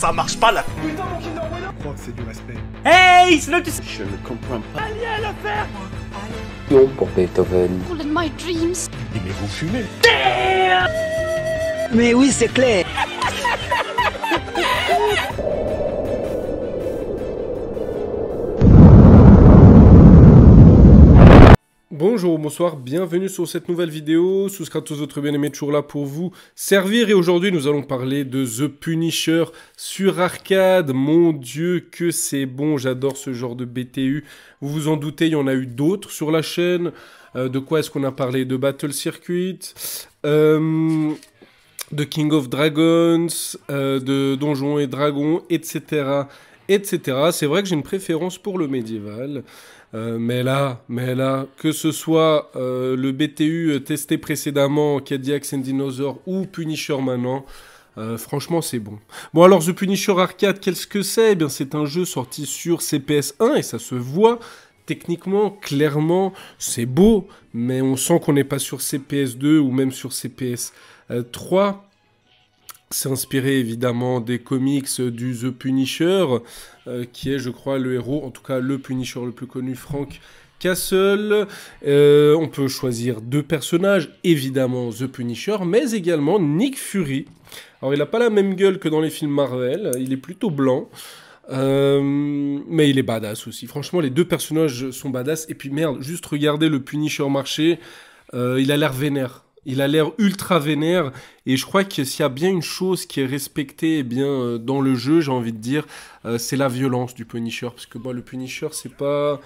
Ça marche pas là Putain mon Kinder Bueno Je crois que c'est du respect. Hey C'est là que tu sais Je ne comprends pas. Allez à l'affaire Yo, pour Beethoven. All in my dreams. Mais vous fumez Damn Mais oui c'est clair Bonjour, bonsoir, bienvenue sur cette nouvelle vidéo. Sous tous votre bien-aimé, toujours là pour vous servir. Et aujourd'hui, nous allons parler de The Punisher sur arcade. Mon dieu, que c'est bon, j'adore ce genre de BTU. Vous vous en doutez, il y en a eu d'autres sur la chaîne. Euh, de quoi est-ce qu'on a parlé De Battle Circuit euh, de King of Dragons, euh, de Donjons et Dragons, etc. etc. C'est vrai que j'ai une préférence pour le médiéval. Euh, mais là, mais là, que ce soit euh, le BTU euh, testé précédemment, Cadillac and Dinosaur ou Punisher maintenant, franchement, c'est bon. Bon, alors, The Punisher Arcade, qu'est-ce que c'est Eh bien, c'est un jeu sorti sur CPS1 et ça se voit. Techniquement, clairement, c'est beau, mais on sent qu'on n'est pas sur CPS2 ou même sur CPS3. C'est inspiré évidemment des comics du The Punisher, euh, qui est, je crois, le héros, en tout cas le Punisher le plus connu, Frank Castle. Euh, on peut choisir deux personnages, évidemment The Punisher, mais également Nick Fury. Alors, il n'a pas la même gueule que dans les films Marvel, il est plutôt blanc. Euh, mais il est badass aussi. Franchement, les deux personnages sont badass. Et puis merde, juste regarder le Punisher marché. il a l'air vénère. Il a l'air ultra vénère et je crois que s'il y a bien une chose qui est respectée eh bien euh, dans le jeu, j'ai envie de dire, euh, c'est la violence du Punisher parce que le Punisher c'est pas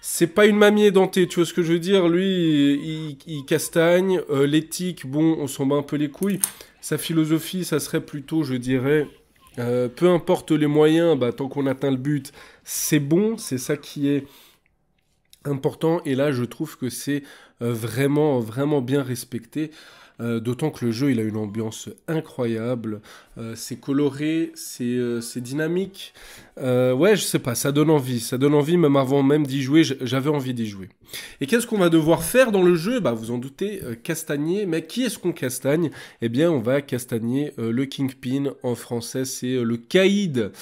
c'est pas une mamie dentée, tu vois ce que je veux dire Lui, il, castagne. Euh, l'éthique, bon, on s'en bat un peu les couilles. Sa philosophie, ça serait plutôt, je dirais, peu importe les moyens, bah, tant qu'on atteint le but, c'est bon, c'est ça qui est important. Et là, je trouve que c'est euh, vraiment, vraiment bien respecté. Euh, d'autant que le jeu il a une ambiance incroyable, euh, c'est coloré, c'est euh, dynamique. ouais, je sais pas, ça donne envie, ça donne envie même avant même d'y jouer, j'avais envie d'y jouer. Et qu'est-ce qu'on va devoir faire dans le jeu Bah vous en doutez, castagner, mais qui est-ce qu'on castagne Eh bien on va castagner le Kingpin, en français c'est le Caïd,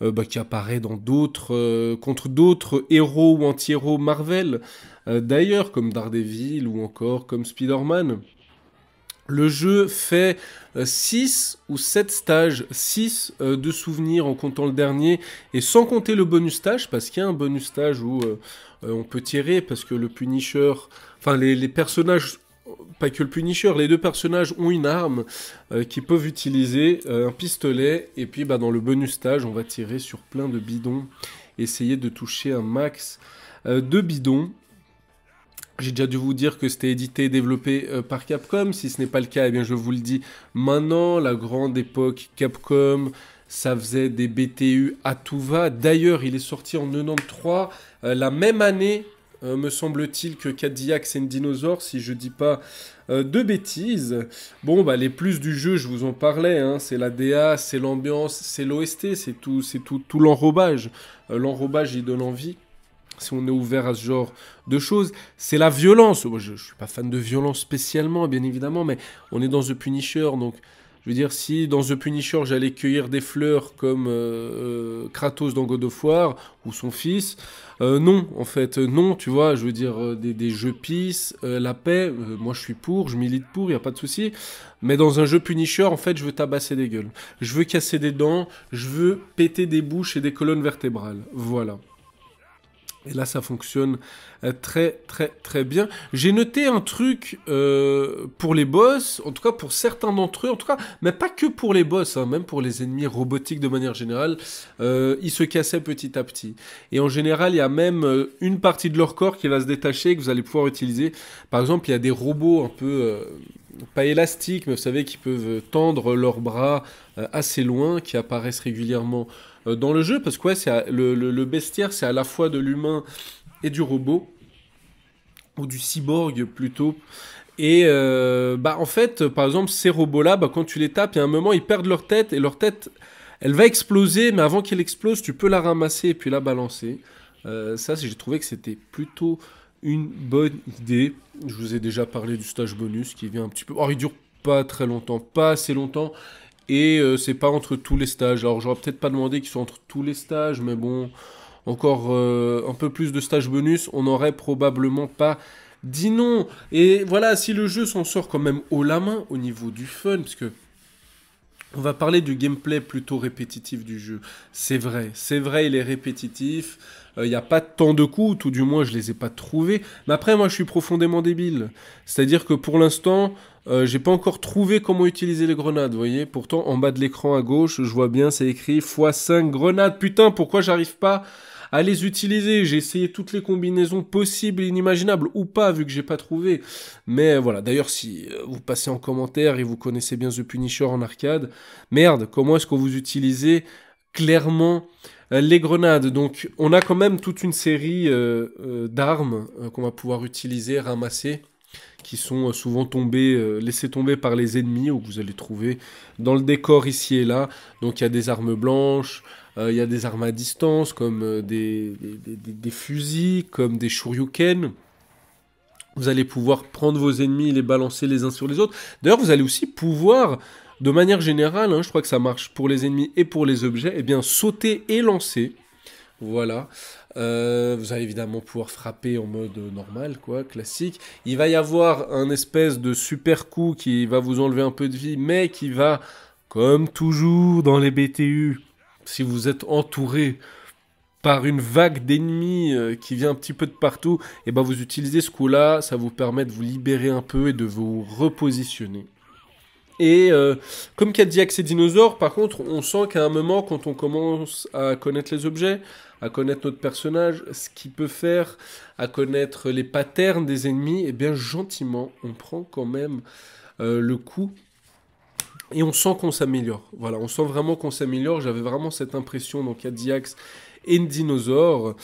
bah, qui apparaît dans d'autres, contre d'autres héros ou anti-héros Marvel, d'ailleurs comme Daredevil ou encore comme Spider-Man. Le jeu fait 6 euh, ou 7 stages, 6 euh, de souvenirs en comptant le dernier, et sans compter le bonus stage, parce qu'il y a un bonus stage où euh, on peut tirer, parce que le Punisher, enfin les, personnages, pas que le Punisher, les deux personnages ont une arme qu'ils peuvent utiliser, un pistolet, et puis bah, dans le bonus stage, on va tirer sur plein de bidons, essayer de toucher un max de bidons. J'ai déjà dû vous dire que c'était édité et développé euh, par Capcom. Si ce n'est pas le cas, eh bien je vous le dis maintenant. La grande époque Capcom, ça faisait des BTU à tout va. D'ailleurs, il est sorti en 93, euh, la même année, euh, me semble-t-il, que Cadillac c'est une dinosaure, si je ne dis pas de bêtises. Bon, bah, les plus du jeu, je vous en parlais. Hein. c'est la DA, c'est l'ambiance, c'est l'OST, c'est tout, c'est tout, tout l'enrobage. l'enrobage, il donne envie si on est ouvert à ce genre de choses, c'est la violence. je ne suis pas fan de violence spécialement, bien évidemment, mais on est dans The Punisher, donc je veux dire, si dans The Punisher, j'allais cueillir des fleurs comme euh, euh, Kratos dans God of ou son fils, euh, non, en fait, non, tu vois, je veux dire, des, jeux peace, la paix, moi je suis pour, je milite pour, il n'y a pas de souci. Mais dans un jeu Punisher, en fait, je veux tabasser des gueules. Je veux casser des dents, je veux péter des bouches et des colonnes vertébrales. Voilà. Et là, ça fonctionne euh, très, très, très bien. J'ai noté un truc euh, pour les boss, en tout cas pour certains d'entre eux, en tout cas, mais pas que pour les boss, hein, même pour les ennemis robotiques de manière générale, euh, ils se cassaient petit à petit. Et en général, il y a même une partie de leur corps qui va se détacher que vous allez pouvoir utiliser. Par exemple, il y a des robots un peu pas élastiques, mais vous savez, qui peuvent tendre leurs bras assez loin, qui apparaissent régulièrement euh, dans le jeu, parce que ouais, c'est le, bestiaire, c'est à la fois de l'humain et du robot, ou du cyborg plutôt. Et euh, bah en fait, par exemple, ces robots-là, bah, quand tu les tapes, il y a un moment, ils perdent leur tête, et leur tête, elle va exploser, mais avant qu'elle explose, tu peux la ramasser et puis la balancer. Euh, ça, j'ai trouvé que c'était plutôt une bonne idée. Je vous ai déjà parlé du stage bonus qui vient un petit peu... Or, oh, il dure pas très longtemps, pas assez longtemps. Et euh, c'est pas entre tous les stages. Alors j'aurais peut-être pas demandé qu'ils soient entre tous les stages, mais bon, encore euh, un peu plus de stages bonus, on n'aurait probablement pas dit non. Et voilà, si le jeu s'en sort quand même haut la main au niveau du fun, parce que on va parler du gameplay plutôt répétitif du jeu. C'est vrai, c'est vrai, il est répétitif. Euh, il n'y a pas tant de coups, tout du moins je les ai pas trouvés. Mais après, moi je suis profondément débile. C'est-à-dire que pour l'instant, euh, j'ai pas encore trouvé comment utiliser les grenades, vous voyez. Pourtant, en bas de l'écran à gauche, je vois bien, c'est écrit x5 grenades. Putain, pourquoi j'arrive pas à les utiliser J'ai essayé toutes les combinaisons possibles et inimaginables, ou pas, vu que j'ai pas trouvé. Mais euh, voilà, d'ailleurs, si euh, vous passez en commentaire et vous connaissez bien The Punisher en arcade, merde, comment est-ce que vous utilisez clairement les grenades. Donc on a quand même toute une série d'armes qu'on va pouvoir utiliser, ramasser qui sont euh, souvent tombés, euh, laissés tomber par les ennemis, ou que vous allez trouver dans le décor ici et là. Donc il y a des armes blanches, euh, il y a des armes à distance, comme des, fusils, comme des shoryuken. Vous allez pouvoir prendre vos ennemis et les balancer les uns sur les autres. D'ailleurs, vous allez aussi pouvoir, de manière générale, hein, je crois que ça marche pour les ennemis et pour les objets, et eh bien sauter et lancer. Voilà. Euh, vous allez évidemment pouvoir frapper en mode normal, quoi, classique. Il va y avoir un espèce de super coup qui va vous enlever un peu de vie, mais qui va, comme toujours dans les BTU, si vous êtes entouré par une vague d'ennemis euh, qui vient un petit peu de partout, et eh ben vous utilisez ce coup-là, ça vous permet de vous libérer un peu et de vous repositionner. Et euh, comme Cadiax et dinosaure, par contre, on sent qu'à un moment, quand on commence à connaître les objets, à connaître notre personnage, ce qu'il peut faire, à connaître les patterns des ennemis, et eh bien gentiment, on prend quand même euh, le coup. Et on sent qu'on s'améliore. Voilà, on sent vraiment qu'on s'améliore. J'avais vraiment cette impression dans Cadillac et Dinosaur.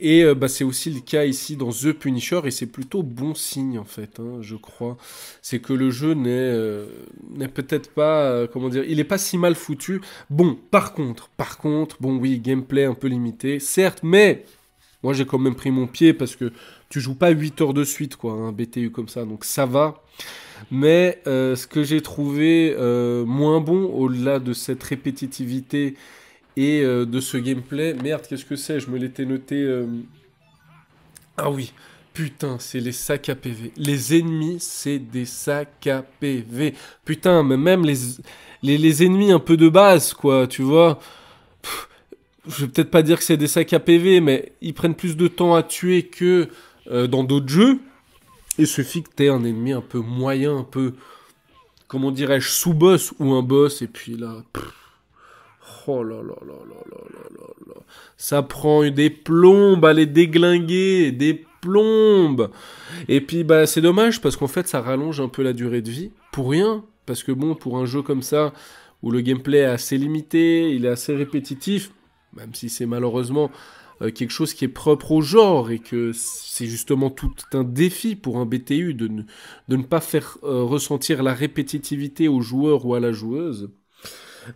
Et euh, bah, c'est aussi le cas ici dans The Punisher, et c'est plutôt bon signe en fait, hein, je crois. C'est que le jeu n'est euh, n'est peut-être pas, euh, comment dire, il n'est pas si mal foutu. Bon, par contre, par contre, bon oui, gameplay un peu limité, certes, mais moi j'ai quand même pris mon pied parce que tu joues pas 8 heures de suite, quoi, un hein, BTU comme ça, donc ça va. Mais ce que j'ai trouvé moins bon, au-delà de cette répétitivité et euh, de ce gameplay. Merde, qu'est-ce que c'est Je me l'étais noté. Euh. Ah oui, putain, c'est les sacs à PV. Les ennemis, c'est des sacs à PV. Putain, même les, les, ennemis un peu de base, quoi, tu vois. je vais peut-être pas dire que c'est des sacs à PV, mais ils prennent plus de temps à tuer que euh, dans d'autres jeux. Et suffit que t'aies un ennemi un peu moyen, un peu, comment dirais-je, sous-boss ou un boss, et puis là, Oh là là là là là là là Ça prend des plombes à les déglinguer, des plombes. Et puis bah c'est dommage parce qu'en fait ça rallonge un peu la durée de vie pour rien parce que bon pour un jeu comme ça où le gameplay est assez limité, il est assez répétitif, même si c'est malheureusement euh, quelque chose qui est propre au genre et que c'est justement tout un défi pour un BTU de ne, pas faire euh, ressentir la répétitivité au joueur ou à la joueuse.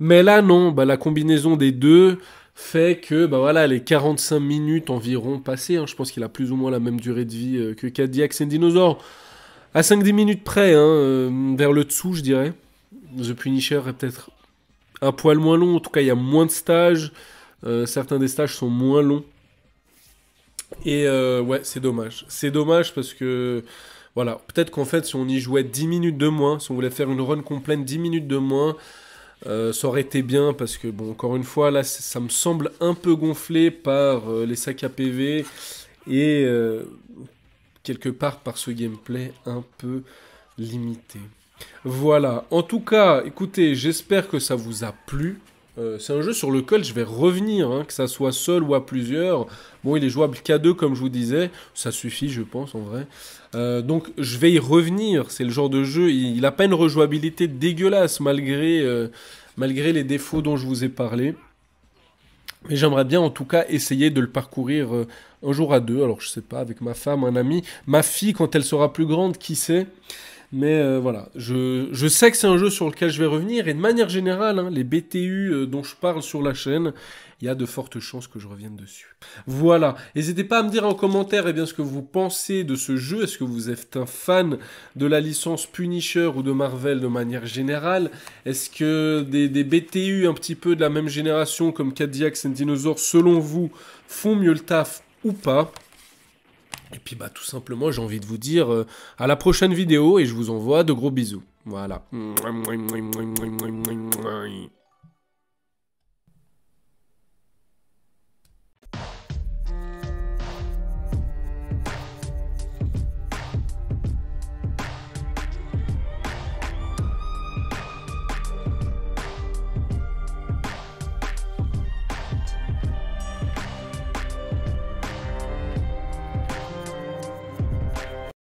Mais là, non, bah, la combinaison des deux fait que bah, voilà, les 45 minutes environ passées, hein, je pense qu'il a plus ou moins la même durée de vie euh, que Cadillac et dinosaure à 5-10 minutes près, hein, euh, vers le dessous, je dirais. The Punisher est peut-être un poil moins long, en tout cas, il y a moins de stages, euh, certains des stages sont moins longs. Et ouais, c'est dommage. C'est dommage parce que voilà, peut-être qu'en fait, si on y jouait 10 minutes de moins, si on voulait faire une run complète 10 minutes de moins, euh, ça aurait été bien parce que, bon, encore une fois, là, ça me semble un peu gonflé par euh, les sacs à PV et euh, quelque part par ce gameplay un peu limité. Voilà, en tout cas, écoutez, j'espère que ça vous a plu. Euh, c'est un jeu sur lequel je vais revenir, hein, que ça soit seul ou à plusieurs. Bon, il est jouable qu'à deux, comme je vous disais. Ça suffit, je pense, en vrai. Euh, donc, je vais y revenir. C'est le genre de jeu. Il, a pas une rejouabilité dégueulasse, malgré, euh, malgré les défauts dont je vous ai parlé. Mais j'aimerais bien, en tout cas, essayer de le parcourir un jour à deux. Alors, je sais pas, avec ma femme, un ami, ma fille, quand elle sera plus grande, qui sait mais euh, voilà, je, sais que c'est un jeu sur lequel je vais revenir, et de manière générale, hein, les BTU euh, dont je parle sur la chaîne, il y a de fortes chances que je revienne dessus. Voilà, n'hésitez pas à me dire en commentaire eh bien, ce que vous pensez de ce jeu, est-ce que vous êtes un fan de la licence Punisher ou de Marvel de manière générale, est-ce que des, BTU un petit peu de la même génération comme Cadiax and Dinosaur, selon vous, font mieux le taf ou pas et puis bah tout simplement, j'ai envie de vous dire euh, à la prochaine vidéo et je vous envoie de gros bisous. Voilà.